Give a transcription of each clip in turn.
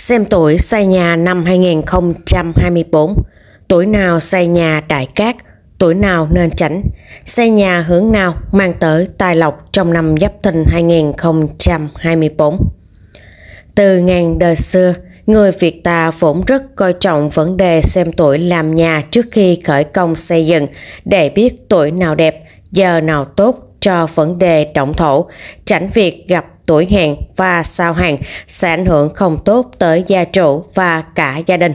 Xem tuổi xây nhà năm 2024 Tuổi nào xây nhà đại cát Tuổi nào nên tránh Xây nhà hướng nào mang tới tài lộc trong năm giáp thìn 2024 Từ ngàn đời xưa Người Việt ta vốn rất coi trọng vấn đề xem tuổi làm nhà trước khi khởi công xây dựng để biết tuổi nào đẹp, giờ nào tốt, cho vấn đề trọng thổ, tránh việc gặp tuổi hàng và sao hàng sẽ ảnh hưởng không tốt tới gia chủ và cả gia đình.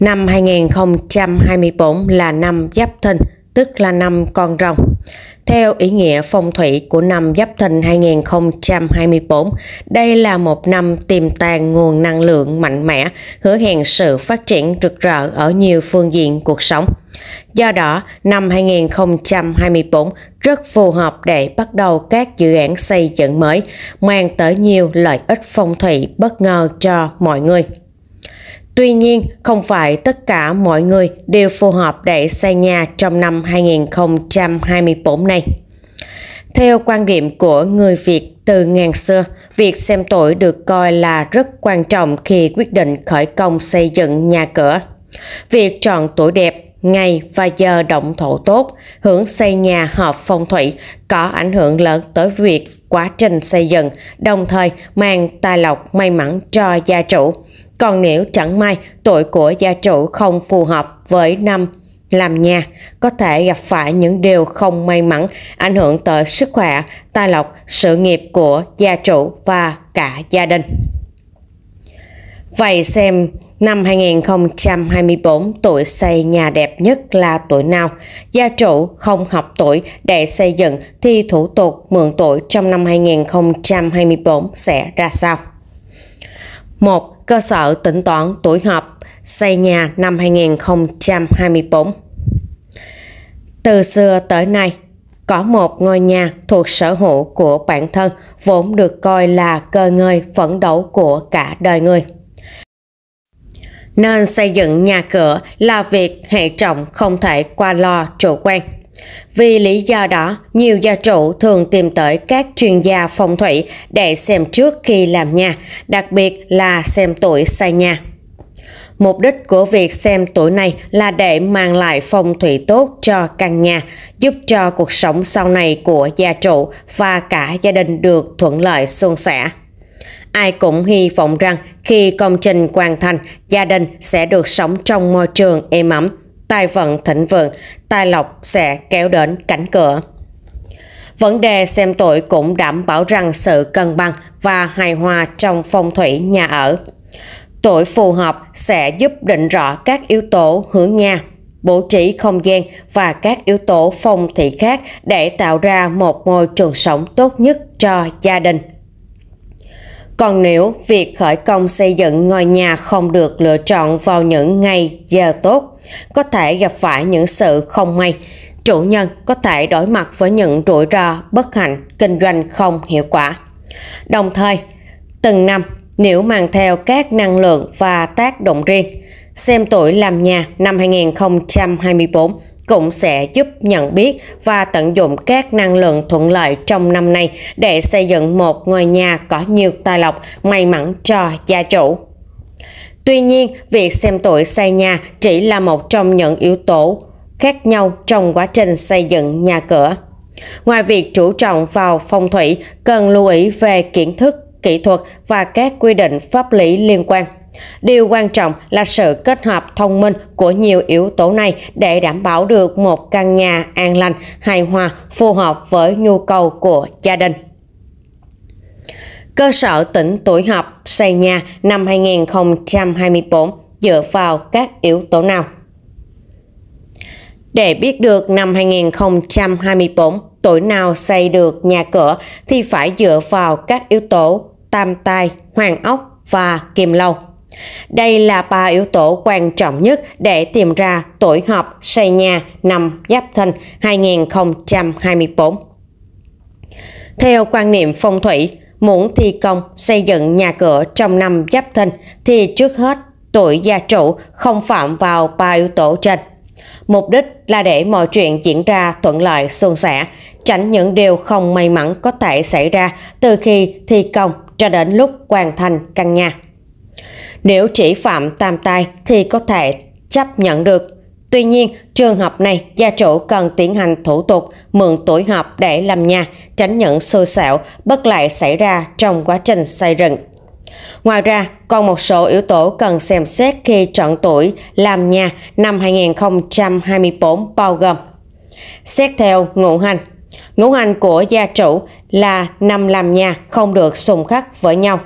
Năm 2024 là năm Giáp Thìn, tức là năm con rồng. Theo ý nghĩa phong thủy của năm Giáp Thìn 2024, đây là một năm tiềm tàng nguồn năng lượng mạnh mẽ, hứa hẹn sự phát triển rực rỡ ở nhiều phương diện cuộc sống. Do đó, năm 2024 rất phù hợp để bắt đầu các dự án xây dựng mới, mang tới nhiều lợi ích phong thủy bất ngờ cho mọi người. Tuy nhiên, không phải tất cả mọi người đều phù hợp để xây nhà trong năm 2024 này. Theo quan điểm của người Việt từ ngàn xưa, việc xem tuổi được coi là rất quan trọng khi quyết định khởi công xây dựng nhà cửa. Việc chọn tuổi đẹp, ngày và giờ động thổ tốt, hưởng xây nhà hợp phong thủy có ảnh hưởng lớn tới việc quá trình xây dựng, đồng thời mang tài lộc may mắn cho gia chủ còn nếu chẳng may tuổi của gia chủ không phù hợp với năm làm nhà, có thể gặp phải những điều không may mắn ảnh hưởng tới sức khỏe, tài lộc, sự nghiệp của gia chủ và cả gia đình. Vậy xem năm 2024 tuổi xây nhà đẹp nhất là tuổi nào? Gia chủ không hợp tuổi để xây dựng thì thủ tục mượn tuổi trong năm 2024 sẽ ra sao? 1 cơ sở tính toán tuổi hợp xây nhà năm 2024. Từ xưa tới nay, có một ngôi nhà thuộc sở hữu của bản thân vốn được coi là cơ ngơi phấn đấu của cả đời người. Nên xây dựng nhà cửa là việc hệ trọng không thể qua lo chủ quan. Vì lý do đó, nhiều gia chủ thường tìm tới các chuyên gia phong thủy để xem trước khi làm nhà, đặc biệt là xem tuổi xây nhà. Mục đích của việc xem tuổi này là để mang lại phong thủy tốt cho căn nhà, giúp cho cuộc sống sau này của gia chủ và cả gia đình được thuận lợi suôn sẻ. Ai cũng hy vọng rằng khi công trình hoàn thành, gia đình sẽ được sống trong môi trường êm ấm, tài vận thịnh vượng, tài lộc sẽ kéo đến cánh cửa. Vấn đề xem tuổi cũng đảm bảo rằng sự cân bằng và hài hòa trong phong thủy nhà ở. Tuổi phù hợp sẽ giúp định rõ các yếu tố hướng nhà, bố trí không gian và các yếu tố phong thủy khác để tạo ra một môi trường sống tốt nhất cho gia đình. Còn nếu việc khởi công xây dựng ngôi nhà không được lựa chọn vào những ngày giờ tốt, có thể gặp phải những sự không may, chủ nhân có thể đối mặt với những rủi ro bất hạnh kinh doanh không hiệu quả. Đồng thời, từng năm nếu mang theo các năng lượng và tác động riêng, xem tuổi làm nhà năm 2024 cũng sẽ giúp nhận biết và tận dụng các năng lượng thuận lợi trong năm nay để xây dựng một ngôi nhà có nhiều tài lộc may mắn cho gia chủ. Tuy nhiên, việc xem tuổi xây nhà chỉ là một trong những yếu tố khác nhau trong quá trình xây dựng nhà cửa. Ngoài việc chú trọng vào phong thủy, cần lưu ý về kiến thức, kỹ thuật và các quy định pháp lý liên quan – Điều quan trọng là sự kết hợp thông minh của nhiều yếu tố này để đảm bảo được một căn nhà an lành, hài hòa, phù hợp với nhu cầu của gia đình. Cơ sở tỉnh tuổi học xây nhà năm 2024 dựa vào các yếu tố nào? Để biết được năm 2024 tuổi nào xây được nhà cửa thì phải dựa vào các yếu tố tam tai, hoàng ốc và kim lâu. Đây là ba yếu tố quan trọng nhất để tìm ra tuổi hợp xây nhà năm Giáp Thìn 2024. Theo quan niệm phong thủy, muốn thi công xây dựng nhà cửa trong năm Giáp Thìn thì trước hết tuổi gia chủ không phạm vào ba yếu tố trên. Mục đích là để mọi chuyện diễn ra thuận lợi suôn sẻ, tránh những điều không may mắn có thể xảy ra từ khi thi công cho đến lúc hoàn thành căn nhà. Nếu chỉ phạm tam tai thì có thể chấp nhận được. Tuy nhiên, trường hợp này gia chủ cần tiến hành thủ tục mượn tuổi hợp để làm nhà, tránh những xui xẻo bất lại xảy ra trong quá trình xây dựng. Ngoài ra, còn một số yếu tố cần xem xét khi chọn tuổi làm nhà năm 2024 bao gồm Xét theo ngũ hành Ngũ hành của gia chủ là năm làm nhà không được xung khắc với nhau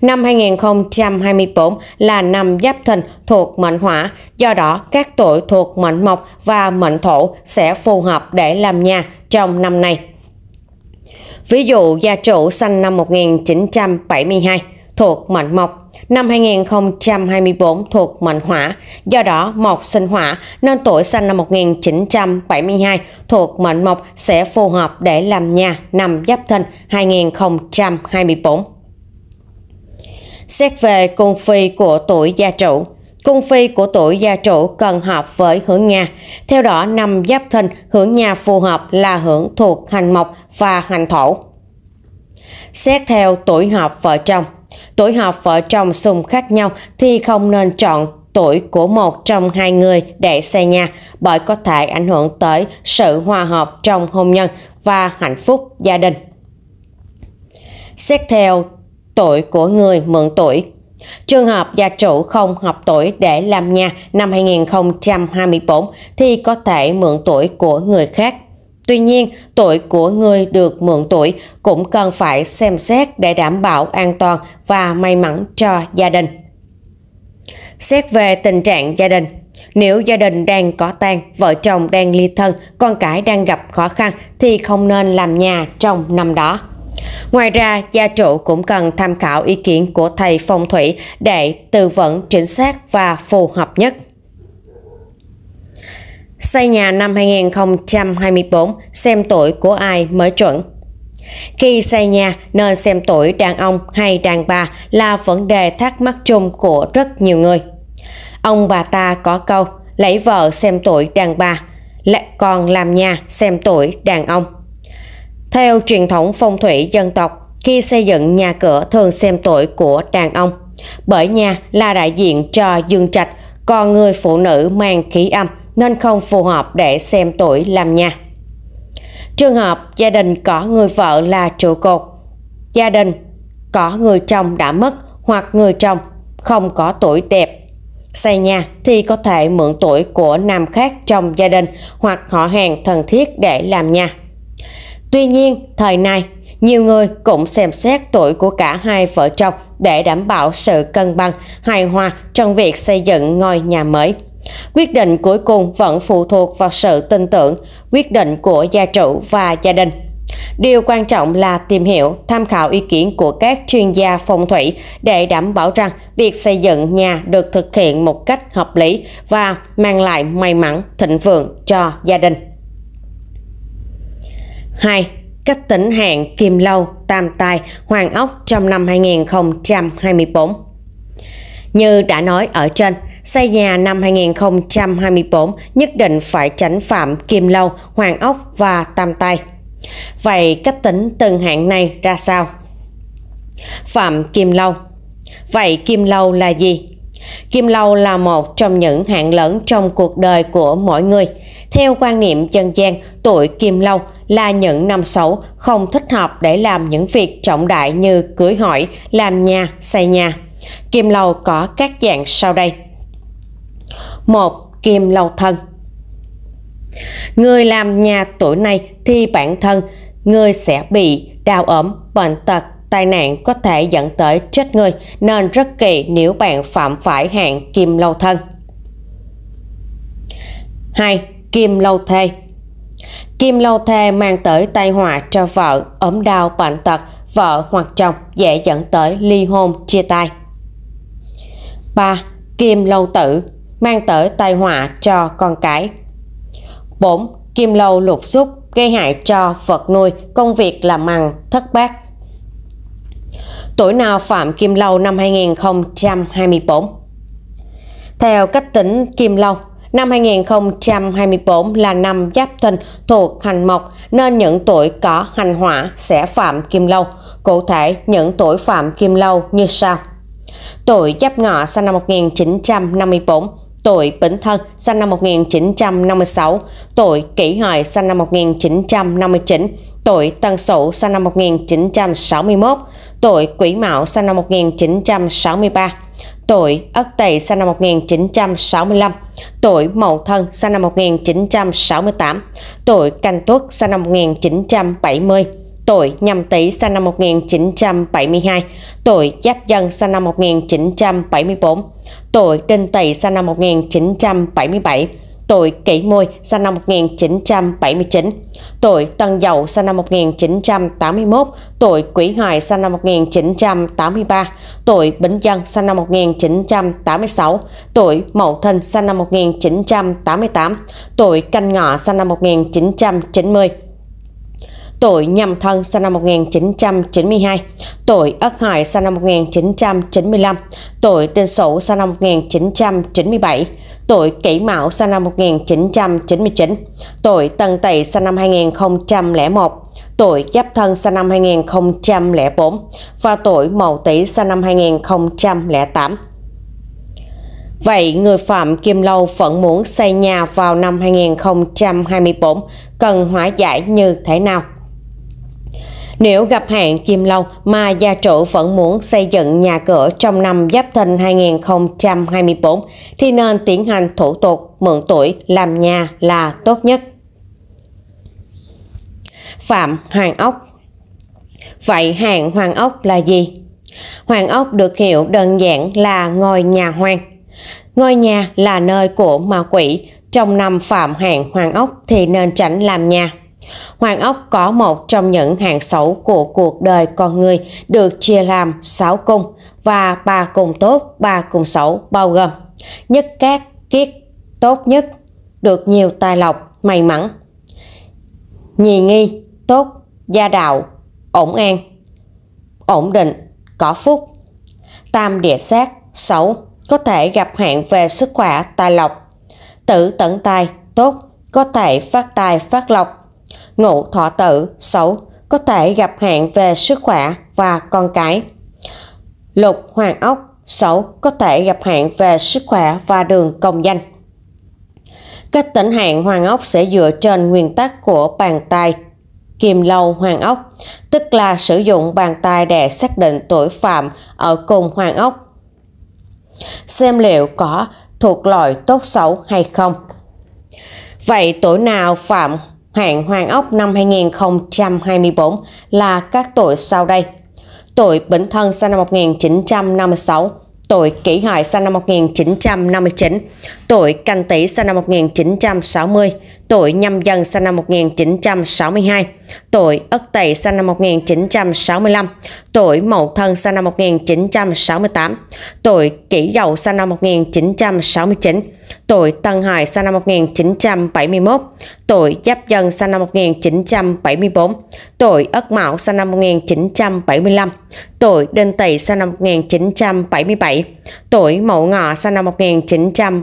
Năm 2024 là năm giáp thìn thuộc mệnh hỏa, do đó các tuổi thuộc mệnh mộc và mệnh thổ sẽ phù hợp để làm nhà trong năm này. Ví dụ gia chủ sinh năm 1972 thuộc mệnh mộc, năm 2024 thuộc mệnh hỏa, do đó mộc sinh hỏa nên tuổi sinh năm 1972 thuộc mệnh mộc sẽ phù hợp để làm nhà năm Giáp Thìn 2024. Xét về cung phi của tuổi gia trụ, cung phi của tuổi gia trụ cần hợp với hưởng nhà. Theo đó, năm giáp thìn hưởng nhà phù hợp là hưởng thuộc hành mộc và hành thổ. Xét theo tuổi hợp vợ chồng, tuổi hợp vợ chồng xung khác nhau thì không nên chọn tuổi của một trong hai người để xây nhà bởi có thể ảnh hưởng tới sự hòa hợp trong hôn nhân và hạnh phúc gia đình. Xét theo Tuổi của người mượn tuổi Trường hợp gia chủ không hợp tuổi để làm nhà năm 2024 thì có thể mượn tuổi của người khác. Tuy nhiên, tuổi của người được mượn tuổi cũng cần phải xem xét để đảm bảo an toàn và may mắn cho gia đình. Xét về tình trạng gia đình, nếu gia đình đang có tang, vợ chồng đang ly thân, con cái đang gặp khó khăn thì không nên làm nhà trong năm đó. Ngoài ra, gia chủ cũng cần tham khảo ý kiến của thầy phong thủy để tư vấn chính xác và phù hợp nhất. Xây nhà năm 2024, xem tuổi của ai mới chuẩn. Khi xây nhà, nên xem tuổi đàn ông hay đàn bà là vấn đề thắc mắc chung của rất nhiều người. Ông bà ta có câu, lấy vợ xem tuổi đàn bà, lại còn làm nhà xem tuổi đàn ông. Theo truyền thống phong thủy dân tộc, khi xây dựng nhà cửa thường xem tuổi của đàn ông, bởi nhà là đại diện cho dương trạch, còn người phụ nữ mang khí âm nên không phù hợp để xem tuổi làm nhà. Trường hợp gia đình có người vợ là trụ cột, gia đình có người chồng đã mất hoặc người chồng không có tuổi đẹp. Xây nhà thì có thể mượn tuổi của nam khác trong gia đình hoặc họ hàng thân thiết để làm nhà. Tuy nhiên, thời nay nhiều người cũng xem xét tuổi của cả hai vợ chồng để đảm bảo sự cân bằng, hài hòa trong việc xây dựng ngôi nhà mới. Quyết định cuối cùng vẫn phụ thuộc vào sự tin tưởng, quyết định của gia chủ và gia đình. Điều quan trọng là tìm hiểu, tham khảo ý kiến của các chuyên gia phong thủy để đảm bảo rằng việc xây dựng nhà được thực hiện một cách hợp lý và mang lại may mắn, thịnh vượng cho gia đình. 2. cách tỉnh Hạn, Kim Lâu, Tam Tài, Hoàng Ốc trong năm 2024 Như đã nói ở trên, xây nhà năm 2024 nhất định phải tránh phạm Kim Lâu, Hoàng Ốc và Tam Tài. Vậy cách tính từng hạng này ra sao? Phạm Kim Lâu Vậy Kim Lâu là gì? Kim Lâu là một trong những hạng lớn trong cuộc đời của mỗi người. Theo quan niệm dân gian, tuổi Kim Lâu – là những năm xấu không thích hợp để làm những việc trọng đại như cưới hỏi, làm nhà, xây nhà. Kim lầu có các dạng sau đây. 1. Kim lầu thân Người làm nhà tuổi này thì bản thân người sẽ bị đau ốm, bệnh tật, tai nạn có thể dẫn tới chết người nên rất kỳ nếu bạn phạm phải hạn kim lâu thân. 2. Kim lâu thê Kim lâu thê mang tới tai họa cho vợ, ốm đau, bệnh tật, vợ hoặc chồng dễ dẫn tới ly hôn, chia tay. 3. Kim lâu tử mang tới tai họa cho con cái. 4. Kim lâu lục xúc gây hại cho vật nuôi, công việc làm ăn thất bát. Tuổi nào phạm Kim lâu năm 2024? Theo cách tính Kim lâu Năm 2024 là năm giáp thìn thuộc hành mộc nên những tuổi có hành hỏa sẽ phạm kim lâu. Cụ thể, những tuổi phạm kim lâu như sau. Tuổi Giáp Ngọ sinh năm 1954, tuổi Bính Thân sinh năm 1956, tuổi Kỷ Hợi sinh năm 1959, tuổi Tân Sửu sinh năm 1961, tuổi Quỷ Mão sinh năm 1963 tội Ất Tỵ sinh năm 1965, tội Mậu Thân sinh năm 1968, tội Canh Tuất sinh năm 1970, tội Nhâm tỵ sinh năm 1972, tội Giáp Dân sinh năm 1974, tội Đinh Tỵ sinh năm 1977, tội Kỷ Môi sinh năm 1979, tội Tân Dậu sinh năm 1981, tội Quỷ Hoài sinh năm 1983, tội Bính Dân sinh năm 1986, tội Mậu thân sinh năm 1988, tội Canh Ngọ sinh năm 1990, tội nhầm thân sinh năm 1992, tội ất hại sinh năm 1995, tội tên sổ sinh năm 1997, tội kỷ mão sinh năm 1999, tội tân tỵ sinh năm 2001, tội giáp thân sinh năm 2004 và tội mậu tỵ sinh năm 2008. Vậy người phạm Kim Lâu vẫn muốn xây nhà vào năm 2024 cần hóa giải như thế nào? Nếu gặp hạn Kim Long mà gia chủ vẫn muốn xây dựng nhà cửa trong năm Giáp Thìn 2024 thì nên tiến hành thủ tục mượn tuổi làm nhà là tốt nhất. Phạm Hoàng Ốc Vậy hạn Hoàng Ốc là gì? Hoàng Ốc được hiểu đơn giản là ngôi nhà hoang. Ngôi nhà là nơi của ma quỷ, trong năm phạm hạn Hoàng Ốc thì nên tránh làm nhà. Hoàng ốc có một trong những hạng xấu của cuộc đời con người được chia làm 6 cung và ba cung tốt, ba cung xấu bao gồm nhất cát, kiết, tốt nhất, được nhiều tài lộc, may mắn. Nhì nghi, tốt, gia đạo, ổn an, ổn định, có phúc. Tam địa sát, xấu, có thể gặp hạn về sức khỏe, tài lộc. Tử tận tài, tốt, có thể phát tài phát lộc ngũ thọ tự, xấu, có thể gặp hạn về sức khỏe và con cái. Lục hoàng ốc, xấu, có thể gặp hạn về sức khỏe và đường công danh. cách tỉnh hạn hoàng ốc sẽ dựa trên nguyên tắc của bàn tay kiềm lâu hoàng ốc, tức là sử dụng bàn tay để xác định tuổi phạm ở cùng hoàng ốc. Xem liệu có thuộc loại tốt xấu hay không. Vậy tuổi nào phạm Hạng Hoàng Ốc năm 2024 là các tội sau đây. Tội Bỉnh Thân sinh năm 1956, tội Kỷ Hợi sinh năm 1959, tội canh tý sinh năm 1960, tội nhâm dần sinh năm 1962, tội ất tỵ sinh năm 1965, tội mậu thân sinh năm 1968, tội kỷ dậu sinh năm 1969, tội tân hợi sinh năm 1971, tội giáp dần sinh năm 1974, tội ất mão sinh năm 1975, tội đinh tỵ sinh năm 1977, tội mậu ngọ sinh năm 1978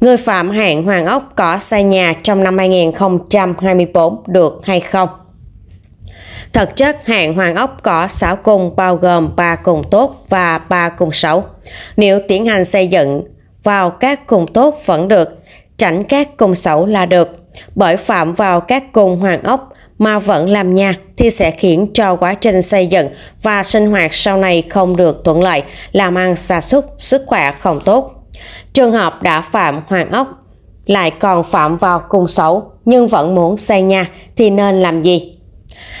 Người phạm hạn Hoàng Ốc có xây nhà trong năm 2024 được hay không? Thực chất, hạn Hoàng Ốc có 6 cung bao gồm 3 cung tốt và 3 cung xấu. Nếu tiến hành xây dựng vào các cung tốt vẫn được, tránh các cung xấu là được. Bởi phạm vào các cung Hoàng Ốc mà vẫn làm nhà thì sẽ khiến cho quá trình xây dựng và sinh hoạt sau này không được thuận lợi, làm ăn xa xúc, sức khỏe không tốt. Trường hợp đã phạm hoàng ốc, lại còn phạm vào cùng xấu nhưng vẫn muốn xây nhà thì nên làm gì?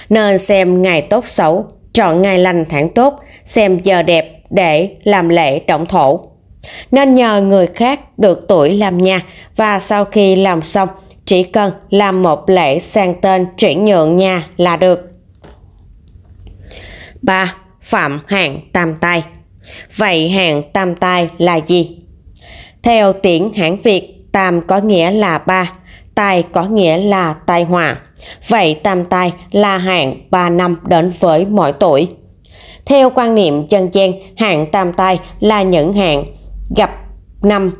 Nên xem ngày tốt xấu, chọn ngày lành tháng tốt, xem giờ đẹp để làm lễ động thổ. Nên nhờ người khác được tuổi làm nhà và sau khi làm xong chỉ cần làm một lễ sang tên chuyển nhượng nhà là được. 3. Phạm hạng tam tai Vậy hạng tam tai là gì? Theo tiếng Hán Việt, tam có nghĩa là ba, tài có nghĩa là tai họa. Vậy tam tai là hạn 3 năm đến với mỗi tuổi. Theo quan niệm dân gian, hạn tam tai là những hạn gặp năm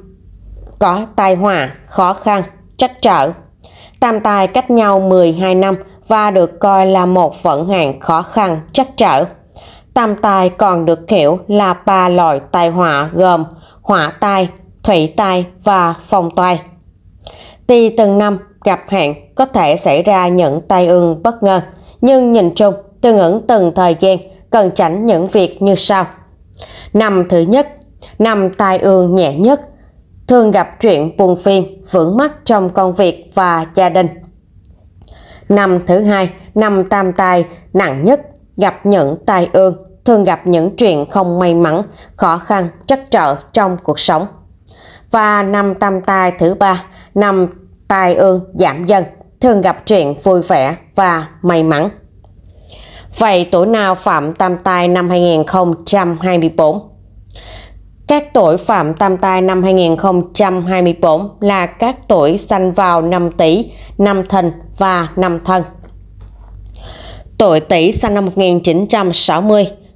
có tai họa, khó khăn, trắc trở. Tam tai cách nhau 12 năm và được coi là một vận hạn khó khăn, trắc trở. Tam tai còn được hiểu là ba loại tai họa gồm hỏa tai, thủy tài và phong toài. Tuy từng năm gặp hạn có thể xảy ra những tai ương bất ngờ, nhưng nhìn chung tương ứng từng thời gian cần tránh những việc như sau. Năm thứ nhất, năm tai ương nhẹ nhất, thường gặp chuyện buồn phiền, vướng mắc trong công việc và gia đình. Năm thứ hai, năm tam tai nặng nhất, gặp những tai ương, thường gặp những chuyện không may mắn, khó khăn, trắc trở trong cuộc sống và năm tam tai thứ ba năm tai ương giảm dần thường gặp chuyện vui vẻ và may mắn Vậy tuổi nào phạm tam tai năm 2024? Các tuổi phạm tam tai năm 2024 là các tuổi sanh vào năm tỷ năm Thìn và năm Thân. Tuổi tỷ sinh năm 1960,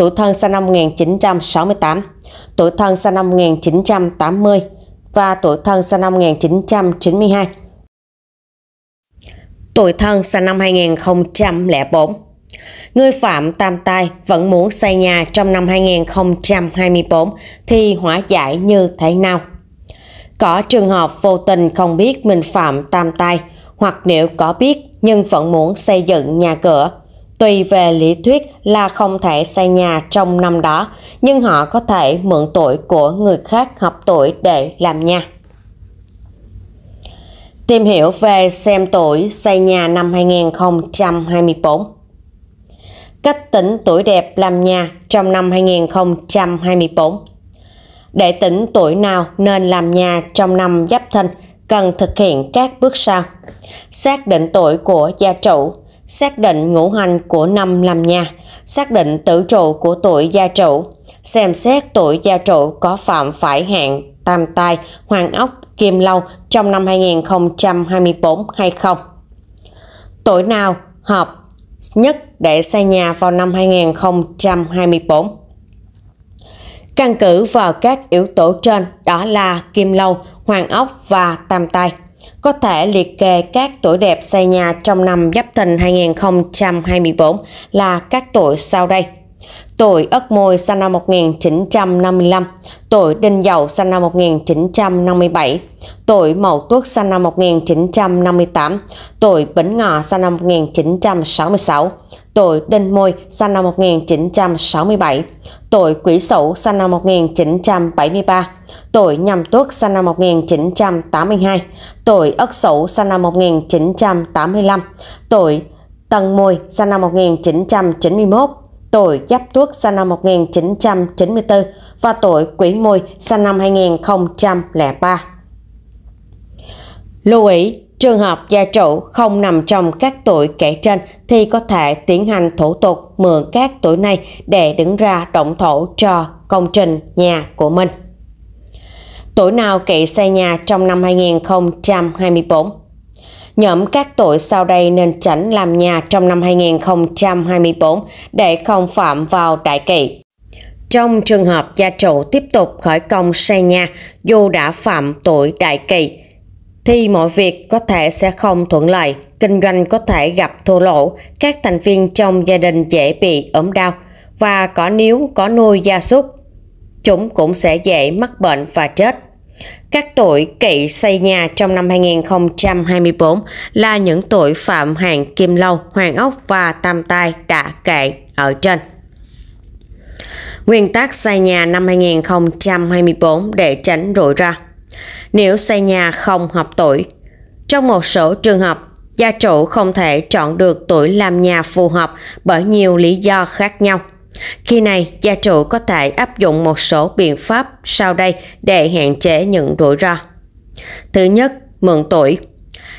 tuổi thân sinh năm 1968, tuổi thân sinh năm 1980 và tuổi thân sinh năm 1992. Tuổi thân sinh năm 2004. Người phạm tam tai vẫn muốn xây nhà trong năm 2024 thì hóa giải như thế nào? Có trường hợp vô tình không biết mình phạm tam tai hoặc nếu có biết nhưng vẫn muốn xây dựng nhà cửa Tùy về lý thuyết là không thể xây nhà trong năm đó, nhưng họ có thể mượn tuổi của người khác hợp tuổi để làm nhà. Tìm hiểu về xem tuổi xây nhà năm 2024 Cách tính tuổi đẹp làm nhà trong năm 2024 Để tính tuổi nào nên làm nhà trong năm giáp thìn cần thực hiện các bước sau. Xác định tuổi của gia chủ, xác định ngũ hành của năm làm nhà, xác định tử trụ của tuổi gia trụ, xem xét tuổi gia trụ có phạm phải hạn tam tai, hoàng ốc, kim lâu trong năm 2024 hay không. Tuổi nào hợp nhất để xây nhà vào năm 2024? Căn cứ vào các yếu tố trên đó là kim lâu, hoàng ốc và tam tai có thể liệt kê các tuổi đẹp xây nhà trong năm Giáp Thìn 2024 là các tuổi sau đây. Tuổi Ất Mùi sinh năm 1955, tuổi Đinh Dậu sinh năm 1957, tuổi Mậu Tuất sinh năm 1958, tuổi Bính Ngọ sinh năm 1966, tuổi Đinh Mùi sinh năm 1967, tuổi Quỷ Sửu sinh năm 1973, tuổi Nhâm Tuất sinh năm 1982, tuổi Ất Sửu sinh năm 1985, tuổi Tân Mùi sinh năm 1991, tuổi Giáp Tuất sinh năm 1994 và tuổi quý Mùi sinh năm 2003. Lưu ý, trường hợp gia chủ không nằm trong các tuổi kể trên thì có thể tiến hành thủ tục mượn các tuổi này để đứng ra động thổ cho công trình nhà của mình. Tuổi nào kỵ xây nhà trong năm 2024? Nhóm các tội sau đây nên tránh làm nhà trong năm 2024 để không phạm vào đại kỵ. Trong trường hợp gia chủ tiếp tục khởi công xây nhà dù đã phạm tuổi đại kỵ, thì mọi việc có thể sẽ không thuận lợi, kinh doanh có thể gặp thua lỗ, các thành viên trong gia đình dễ bị ốm đau và có nếu có nuôi gia súc. Chúng cũng sẽ dễ mắc bệnh và chết. Các tội cậy xây nhà trong năm 2024 là những tội phạm hạng kim lâu, hoàng ốc và tam tai đã kệ ở trên. Nguyên tắc xây nhà năm 2024 để tránh rủi ro. Nếu xây nhà không hợp tuổi, trong một số trường hợp, gia chủ không thể chọn được tuổi làm nhà phù hợp bởi nhiều lý do khác nhau – khi này, gia chủ có thể áp dụng một số biện pháp sau đây để hạn chế những rủi ro. Thứ nhất, mượn tuổi.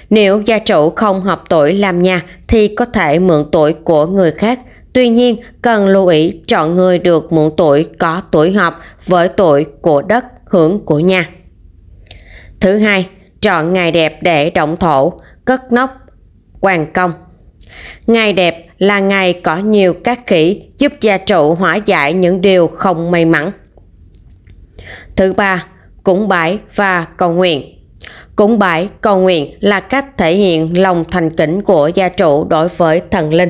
Nếu gia chủ không hợp tuổi làm nhà thì có thể mượn tuổi của người khác. Tuy nhiên, cần lưu ý chọn người được mượn tuổi có tuổi hợp với tuổi của đất hưởng của nhà. Thứ hai, chọn ngày đẹp để động thổ, cất nóc, hoàn công. Ngày đẹp là ngày có nhiều các kỹ giúp gia trụ hóa giải những điều không may mắn. Thứ ba, cúng bái và cầu nguyện. Cúng bái, cầu nguyện là cách thể hiện lòng thành kính của gia trụ đối với thần linh.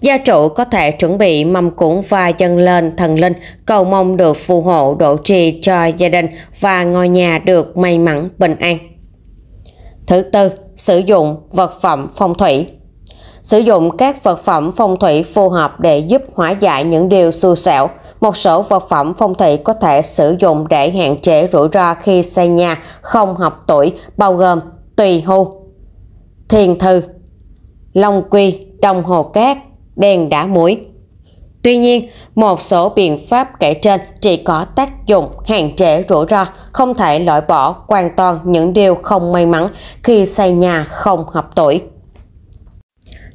Gia trụ có thể chuẩn bị mâm cúng và dâng lên thần linh, cầu mong được phù hộ độ trì cho gia đình và ngôi nhà được may mắn bình an. Thứ tư, sử dụng vật phẩm phong thủy sử dụng các vật phẩm phong thủy phù hợp để giúp hóa giải những điều xui xẻo. Một số vật phẩm phong thủy có thể sử dụng để hạn chế rủi ro khi xây nhà không hợp tuổi, bao gồm tùy hu, thiền thư, long quy, đồng hồ cát, đèn đá muối. Tuy nhiên, một số biện pháp kể trên chỉ có tác dụng hạn chế rủi ro, không thể loại bỏ hoàn toàn những điều không may mắn khi xây nhà không hợp tuổi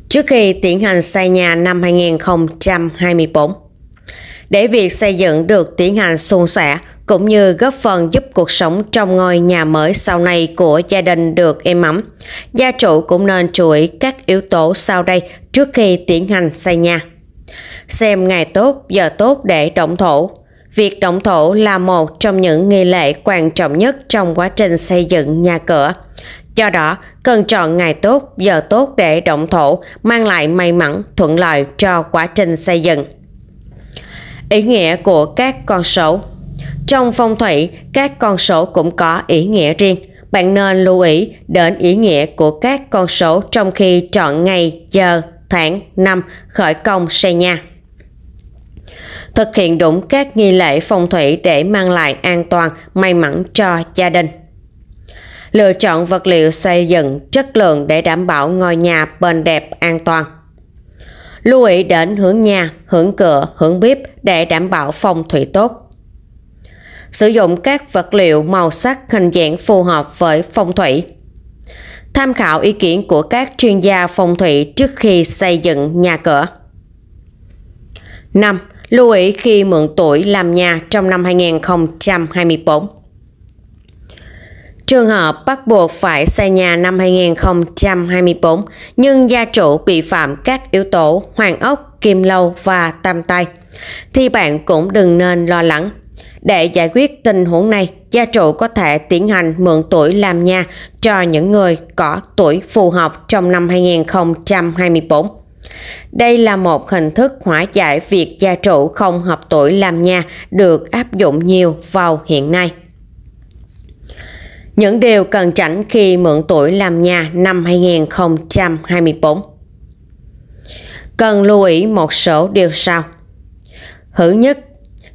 trước khi tiến hành xây nhà năm 2024. Để việc xây dựng được tiến hành suôn sẻ cũng như góp phần giúp cuộc sống trong ngôi nhà mới sau này của gia đình được êm ấm, gia chủ cũng nên chú ý các yếu tố sau đây trước khi tiến hành xây nhà. Xem ngày tốt, giờ tốt để động thổ. Việc động thổ là một trong những nghi lễ quan trọng nhất trong quá trình xây dựng nhà cửa – Do đó, cần chọn ngày tốt, giờ tốt để động thổ mang lại may mắn, thuận lợi cho quá trình xây dựng. Ý nghĩa của các con số Trong phong thủy, các con số cũng có ý nghĩa riêng. Bạn nên lưu ý đến ý nghĩa của các con số trong khi chọn ngày, giờ, tháng, năm khởi công xây nhà thực hiện đúng các nghi lễ phong thủy để mang lại an toàn, may mắn cho gia đình lựa chọn vật liệu xây dựng chất lượng để đảm bảo ngôi nhà bền đẹp an toàn. Lưu ý đến hướng nhà, hướng cửa, hướng bếp để đảm bảo phong thủy tốt. Sử dụng các vật liệu màu sắc hình dạng phù hợp với phong thủy. Tham khảo ý kiến của các chuyên gia phong thủy trước khi xây dựng nhà cửa. 5. Lưu ý khi mượn tuổi làm nhà trong năm 2024 Trường hợp bắt buộc phải xây nhà năm 2024, nhưng gia chủ bị phạm các yếu tố hoàng ốc, kim lâu và tam tai, thì bạn cũng đừng nên lo lắng. Để giải quyết tình huống này, gia chủ có thể tiến hành mượn tuổi làm nhà cho những người có tuổi phù hợp trong năm 2024. Đây là một hình thức hóa giải việc gia chủ không hợp tuổi làm nhà được áp dụng nhiều vào hiện nay. Những điều cần tránh khi mượn tuổi làm nhà năm 2024 Cần lưu ý một số điều sau Thứ nhất,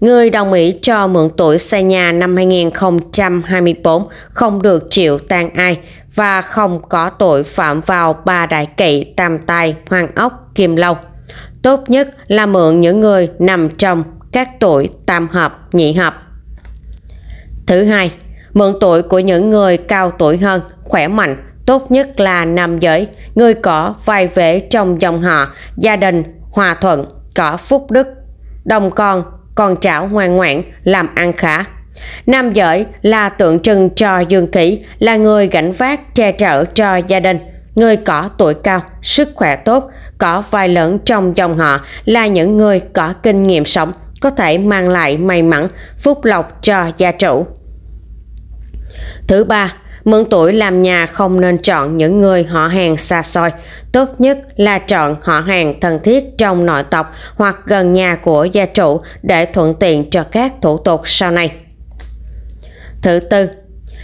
người đồng ý cho mượn tuổi xây nhà năm 2024 không được chịu tan ai và không có tội phạm vào ba đại kỵ tam tài hoàng ốc kim lâu. Tốt nhất là mượn những người nằm trong các tuổi tam hợp, nhị hợp. Thứ hai, Mượn tuổi của những người cao tuổi hơn, khỏe mạnh, tốt nhất là nam giới, người có vai vế trong dòng họ, gia đình, hòa thuận, có phúc đức, đồng con, con cháu ngoan ngoãn, làm ăn khả. Nam giới là tượng trưng cho dương khí, là người gánh vác che chở cho gia đình, người có tuổi cao, sức khỏe tốt, có vai lớn trong dòng họ là những người có kinh nghiệm sống, có thể mang lại may mắn, phúc lộc cho gia chủ. Thứ ba, mượn tuổi làm nhà không nên chọn những người họ hàng xa xôi. Tốt nhất là chọn họ hàng thân thiết trong nội tộc hoặc gần nhà của gia chủ để thuận tiện cho các thủ tục sau này. Thứ tư,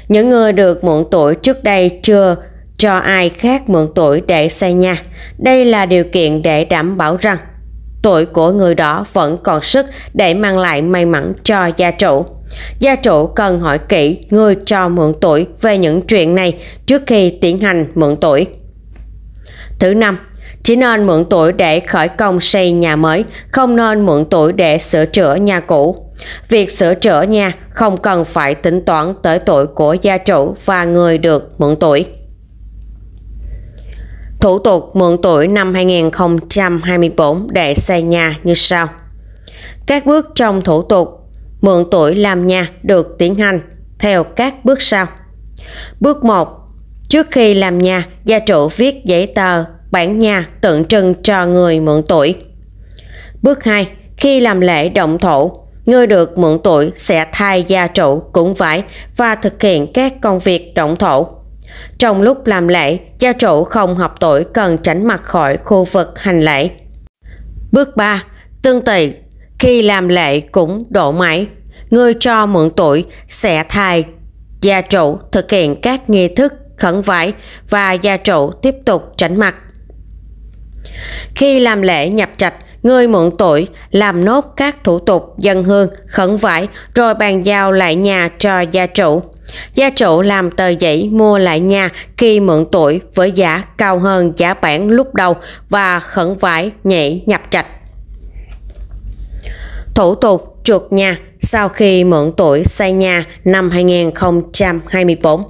những người được mượn tuổi trước đây chưa cho ai khác mượn tuổi để xây nhà. Đây là điều kiện để đảm bảo rằng tuổi của người đó vẫn còn sức để mang lại may mắn cho gia chủ Gia chủ cần hỏi kỹ người cho mượn tuổi về những chuyện này trước khi tiến hành mượn tuổi. Thứ năm, chỉ nên mượn tuổi để khởi công xây nhà mới, không nên mượn tuổi để sửa chữa nhà cũ. Việc sửa chữa nhà không cần phải tính toán tới tuổi của gia chủ và người được mượn tuổi. Thủ tục mượn tuổi năm 2024 để xây nhà như sau. Các bước trong thủ tục mượn tuổi làm nhà được tiến hành theo các bước sau. Bước 1. Trước khi làm nhà, gia chủ viết giấy tờ, bản nhà tượng trưng cho người mượn tuổi. Bước 2. Khi làm lễ động thổ, người được mượn tuổi sẽ thay gia chủ cũng vải và thực hiện các công việc động thổ. Trong lúc làm lễ, gia chủ không hợp tuổi cần tránh mặt khỏi khu vực hành lễ. Bước 3. Tương tự khi làm lệ cũng độ mãi, người cho mượn tuổi sẽ thai gia chủ thực hiện các nghi thức khẩn vải và gia chủ tiếp tục tránh mặt. Khi làm lễ nhập trạch, người mượn tuổi làm nốt các thủ tục dân hương khẩn vải rồi bàn giao lại nhà cho gia chủ. Gia chủ làm tờ giấy mua lại nhà khi mượn tuổi với giá cao hơn giá bản lúc đầu và khẩn vải nhảy nhập trạch. Thủ tục chuột nhà sau khi mượn tuổi xây nhà năm 2024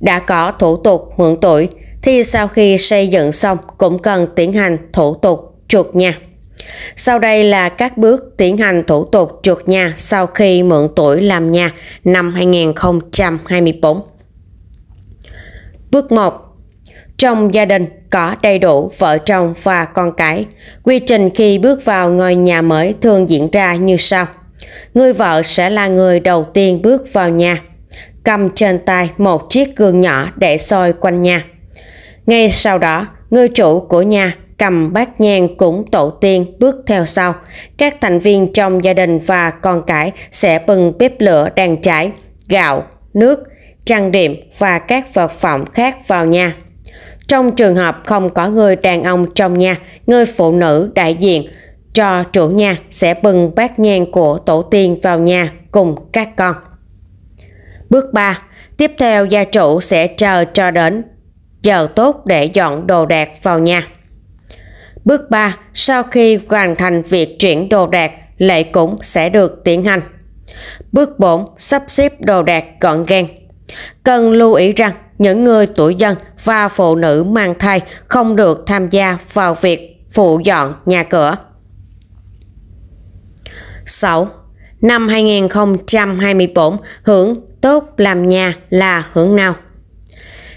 Đã có thủ tục mượn tuổi thì sau khi xây dựng xong cũng cần tiến hành thủ tục chuột nhà. Sau đây là các bước tiến hành thủ tục chuột nhà sau khi mượn tuổi làm nhà năm 2024. Bước 1 trong gia đình có đầy đủ vợ chồng và con cái. Quy trình khi bước vào ngôi nhà mới thường diễn ra như sau. Người vợ sẽ là người đầu tiên bước vào nhà, cầm trên tay một chiếc gương nhỏ để soi quanh nhà. Ngay sau đó, người chủ của nhà cầm bát nhang cũng tổ tiên bước theo sau. Các thành viên trong gia đình và con cái sẽ bưng bếp lửa đang cháy, gạo, nước, trang điểm và các vật phẩm khác vào nhà trong trường hợp không có người đàn ông trong nhà, người phụ nữ đại diện cho chủ nhà sẽ bưng bát nhang của tổ tiên vào nhà cùng các con. Bước 3. Tiếp theo gia chủ sẽ chờ cho đến giờ tốt để dọn đồ đạc vào nhà. Bước 3. Sau khi hoàn thành việc chuyển đồ đạc, lễ cũng sẽ được tiến hành. Bước 4. Sắp xếp đồ đạc gọn gàng. Cần lưu ý rằng những người tuổi dân và phụ nữ mang thai không được tham gia vào việc phụ dọn nhà cửa. 6. Năm 2024, hưởng tốt làm nhà là hưởng nào?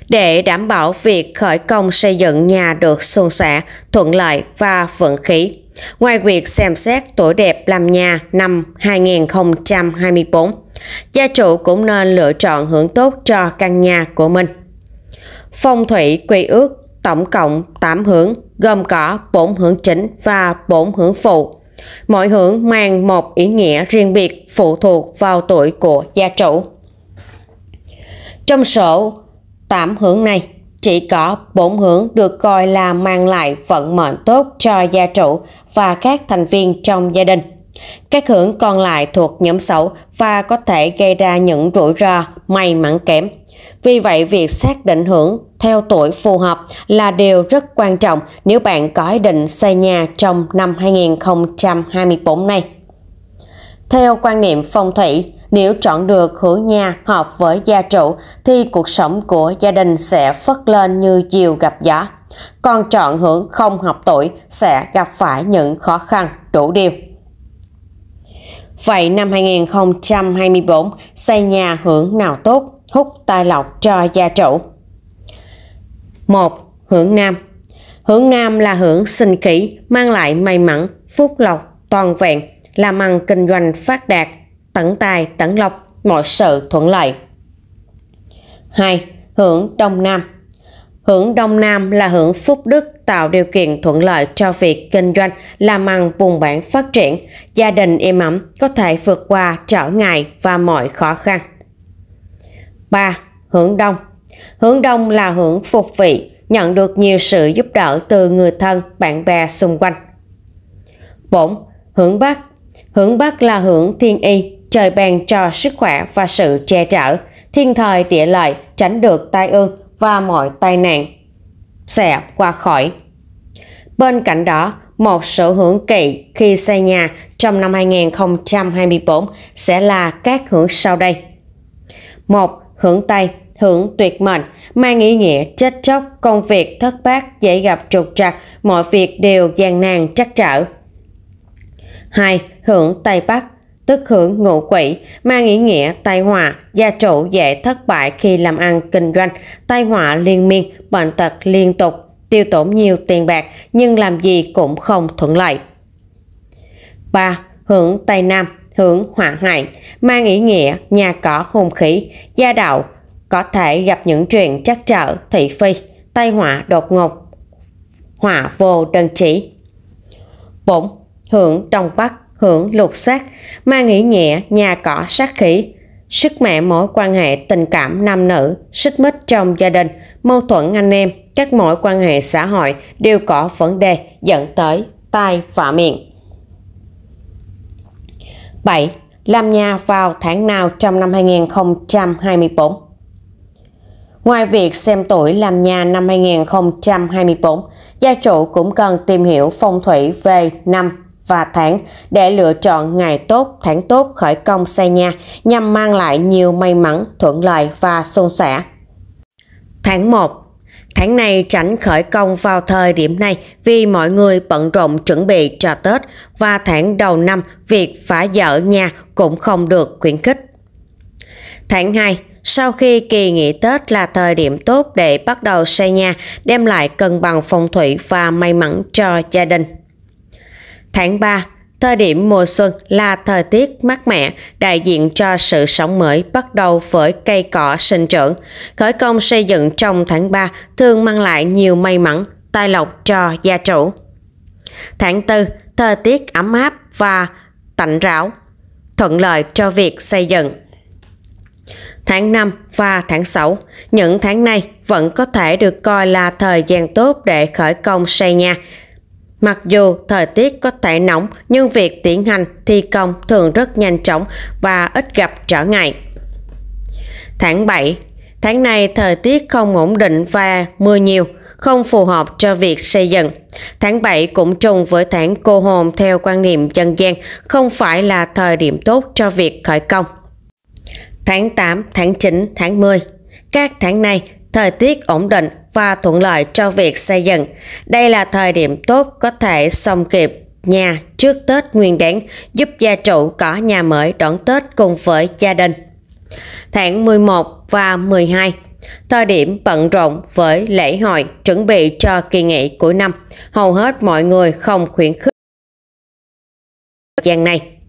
Để đảm bảo việc khởi công xây dựng nhà được suôn sẻ, thuận lợi và vận khí, ngoài việc xem xét tuổi đẹp làm nhà năm 2024, Gia chủ cũng nên lựa chọn hưởng tốt cho căn nhà của mình. Phong thủy quy ước tổng cộng 8 hướng, gồm có 4 hướng chính và 4 hướng phụ. Mỗi hướng mang một ý nghĩa riêng biệt phụ thuộc vào tuổi của gia chủ. Trong số 8 hướng này, chỉ có 4 hướng được coi là mang lại vận mệnh tốt cho gia chủ và các thành viên trong gia đình. Các hưởng còn lại thuộc nhóm xấu và có thể gây ra những rủi ro may mắn kém. Vì vậy, việc xác định hưởng theo tuổi phù hợp là điều rất quan trọng nếu bạn có ý định xây nhà trong năm 2024 này. Theo quan niệm phong thủy, nếu chọn được hưởng nhà hợp với gia chủ thì cuộc sống của gia đình sẽ phất lên như chiều gặp gió. Còn chọn hưởng không hợp tuổi sẽ gặp phải những khó khăn đủ điều. Vậy năm 2024, xây nhà hưởng nào tốt, hút tài lộc cho gia chủ? 1. Hưởng Nam Hưởng Nam là hưởng sinh khí mang lại may mắn, phúc lộc, toàn vẹn, làm ăn kinh doanh phát đạt, tận tài, tận lộc, mọi sự thuận lợi. 2. Hưởng Đông Nam Hướng Đông Nam là hướng Phúc Đức tạo điều kiện thuận lợi cho việc kinh doanh, làm ăn vùng bản phát triển, gia đình êm ấm có thể vượt qua trở ngại và mọi khó khăn. 3. Hướng Đông Hướng Đông là hướng phục vị, nhận được nhiều sự giúp đỡ từ người thân, bạn bè xung quanh. 4. Hướng Bắc Hướng Bắc là hướng thiên y, trời ban cho sức khỏe và sự che chở, thiên thời địa lợi, tránh được tai ương và mọi tai nạn sẽ qua khỏi. Bên cạnh đó, một sự hưởng kỳ khi xây nhà trong năm 2024 sẽ là các hưởng sau đây. một Hưởng Tây, hưởng tuyệt mệnh, mang ý nghĩa chết chóc, công việc thất bát, dễ gặp trục trặc, mọi việc đều gian nan chắc trở. 2. Hưởng Tây Bắc, tức hưởng ngụ quỷ mang ý nghĩa tai họa, gia chủ dễ thất bại khi làm ăn kinh doanh, tai họa liên miên, bệnh tật liên tục, tiêu tốn nhiều tiền bạc nhưng làm gì cũng không thuận lợi. 3. Hưởng Tây Nam, hưởng hỏa hại, mang ý nghĩa nhà cỏ hung khí, gia đạo, có thể gặp những chuyện chắc trở, thị phi, tai họa đột ngột, họa vô đơn chỉ. 4. Hưởng Đông Bắc, hưởng lục sát, ma nghĩ nhẹ, nhà cỏ sát khỉ Sức mẹ mối quan hệ tình cảm nam nữ, xích mích trong gia đình, mâu thuẫn anh em, các mối quan hệ xã hội đều có vấn đề dẫn tới tai và miệng. 7. Làm nhà vào tháng nào trong năm 2024? Ngoài việc xem tuổi làm nhà năm 2024, gia chủ cũng cần tìm hiểu phong thủy về năm và tháng để lựa chọn ngày tốt, tháng tốt khởi công xây nhà nhằm mang lại nhiều may mắn, thuận lợi và suôn sẻ. Tháng 1 Tháng này tránh khởi công vào thời điểm này vì mọi người bận rộn chuẩn bị cho Tết và tháng đầu năm việc phá dở nhà cũng không được khuyến khích. Tháng 2 sau khi kỳ nghỉ Tết là thời điểm tốt để bắt đầu xây nhà, đem lại cân bằng phong thủy và may mắn cho gia đình. Tháng 3, thời điểm mùa xuân là thời tiết mát mẻ, đại diện cho sự sống mới bắt đầu với cây cỏ sinh trưởng. Khởi công xây dựng trong tháng 3 thường mang lại nhiều may mắn, tài lộc cho gia chủ. Tháng 4, thời tiết ấm áp và tạnh ráo, thuận lợi cho việc xây dựng. Tháng 5 và tháng 6, những tháng này vẫn có thể được coi là thời gian tốt để khởi công xây nhà, Mặc dù thời tiết có thể nóng nhưng việc tiến hành thi công thường rất nhanh chóng và ít gặp trở ngại. Tháng 7 Tháng này thời tiết không ổn định và mưa nhiều, không phù hợp cho việc xây dựng. Tháng 7 cũng trùng với tháng cô hồn theo quan niệm dân gian, không phải là thời điểm tốt cho việc khởi công. Tháng 8, tháng 9, tháng 10 Các tháng này thời tiết ổn định và thuận lợi cho việc xây dựng. Đây là thời điểm tốt có thể xong kịp nhà trước Tết Nguyên đán giúp gia chủ có nhà mới đón Tết cùng với gia đình. Tháng 11 và 12 Thời điểm bận rộn với lễ hội chuẩn bị cho kỳ nghỉ cuối năm, hầu hết mọi người không khuyến khích gian này.